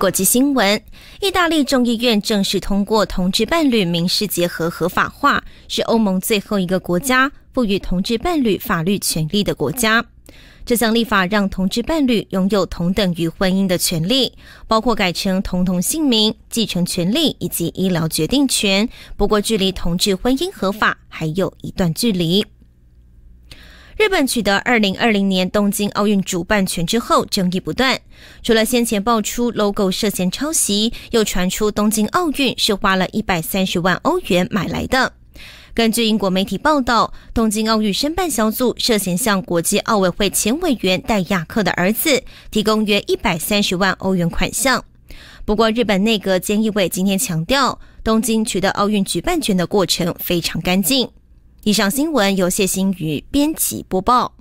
国际新闻：意大利众议院正式通过同治伴侣民事结合合法化，是欧盟最后一个国家赋予同治伴侣法律权利的国家。这项立法让同治伴侣拥有同等于婚姻的权利，包括改成同同姓名、继承权利以及医疗决定权。不过，距离同治婚姻合法还有一段距离。日本取得二零二零年东京奥运主办权之后，争议不断。除了先前爆出 logo 涉嫌抄袭，又传出东京奥运是花了一百三十万欧元买来的。根据英国媒体报道，东京奥运申办小组涉嫌向国际奥委会前委员戴亚克的儿子提供约一百三十万欧元款项。不过，日本内阁菅义伟今天强调，东京取得奥运举办权的过程非常干净。以上新闻由谢新宇编辑播报。